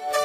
Thank you.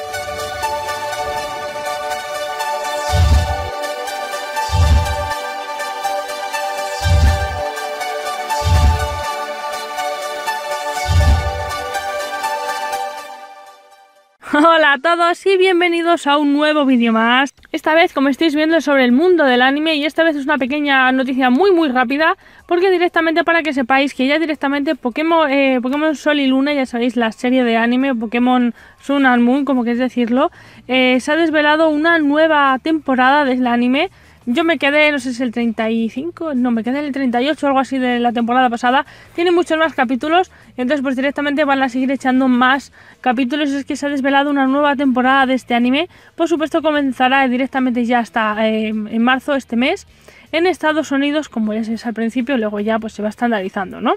Hola a todos y bienvenidos a un nuevo vídeo más. Esta vez, como estáis viendo, es sobre el mundo del anime y esta vez es una pequeña noticia muy muy rápida porque directamente para que sepáis que ya directamente Pokémon, eh, Sol y Luna, ya sabéis la serie de anime Pokémon Sun and Moon, como queréis decirlo, eh, se ha desvelado una nueva temporada del anime yo me quedé, no sé si es el 35, no, me quedé en el 38 o algo así de la temporada pasada. Tiene muchos más capítulos, entonces pues directamente van a seguir echando más capítulos. Es que se ha desvelado una nueva temporada de este anime. Por supuesto comenzará directamente ya hasta eh, en marzo este mes en Estados Unidos, como ya sabéis al principio, luego ya pues se va estandarizando, ¿no?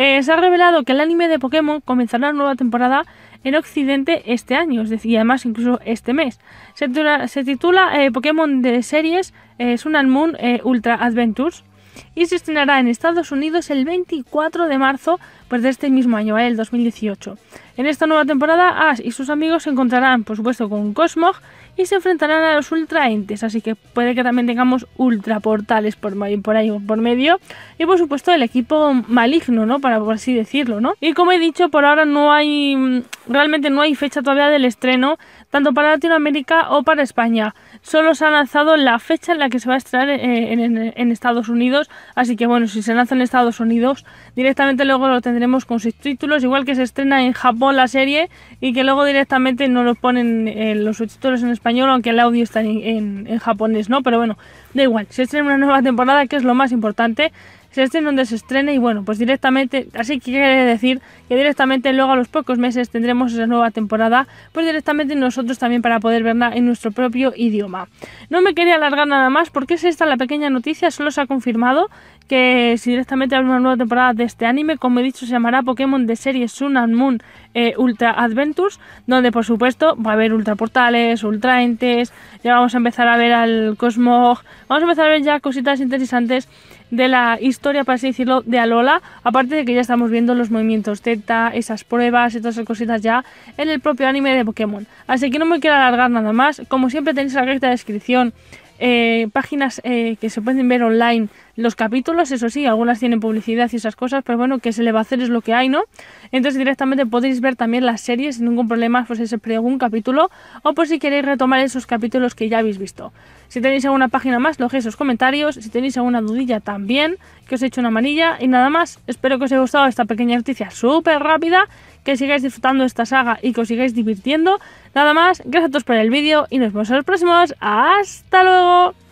Eh, se ha revelado que el anime de Pokémon comenzará una nueva temporada en Occidente este año, es decir, además incluso este mes. Se, titula, eh, Pokémon de series eh, Sun and Moon Ultra Adventures y se estrenará en Estados Unidos el 24 de marzo pues, de este mismo año, el 2018. En esta nueva temporada, Ash y sus amigos se encontrarán, por supuesto, con Cosmog y se enfrentarán a los Ultraentes, así que puede que también tengamos Ultra Portales por, por ahí por medio. Y por supuesto, el equipo maligno, ¿no? Para por así decirlo, ¿no? Y como he dicho, por ahora no hay. Mm, realmente no hay fecha todavía del estreno, tanto para Latinoamérica o para España. Solo se ha lanzado la fecha en la que se va a estrenar eh, en, en Estados Unidos, así que bueno, si se lanza en Estados Unidos, directamente luego lo tendremos con sus títulos, igual que se estrena en Japón la serie y que luego directamente no los ponen eh, los subtítulos en español, aunque el audio está en, japonés, ¿no? Pero bueno, da igual, se es una nueva temporada, que es lo más importante, se donde se estrene y bueno, pues directamente, así que quiere decir que directamente luego a los pocos meses tendremos esa nueva temporada, pues directamente nosotros también para poder verla en nuestro propio idioma. No me quería alargar nada más porque es esta la pequeña noticia, solo se ha confirmado que si directamente habrá una nueva temporada de este anime, como he dicho, se llamará Pokémon de serie Sun and Moon eh, Ultra Adventures, donde por supuesto va a haber ultra portales, ultra entes, ya vamos a empezar a ver al Cosmo vamos a empezar a ver ya cositas interesantes de la historia, para así decirlo, de Alola, aparte de que ya estamos viendo los movimientos Teta, esas pruebas y todas esas cositas ya en el propio anime de Pokémon. Así que no me quiero alargar nada más, como siempre tenéis la de descripción, eh, páginas eh, que se pueden ver online los capítulos, eso sí, algunas tienen publicidad y esas cosas, pero bueno, que se le va a hacer es lo que hay, ¿no? Entonces directamente podéis ver también las series sin ningún problema, pues ese algún capítulo, o por si queréis retomar esos capítulos que ya habéis visto. Si tenéis alguna página más, dejéis los comentarios, si tenéis alguna dudilla también, que os he hecho una manilla. y nada más, espero que os haya gustado esta pequeña noticia súper rápida, que sigáis disfrutando esta saga y que os sigáis divirtiendo. Nada más, gracias a todos por el vídeo y nos vemos en los próximos. ¡Hasta luego!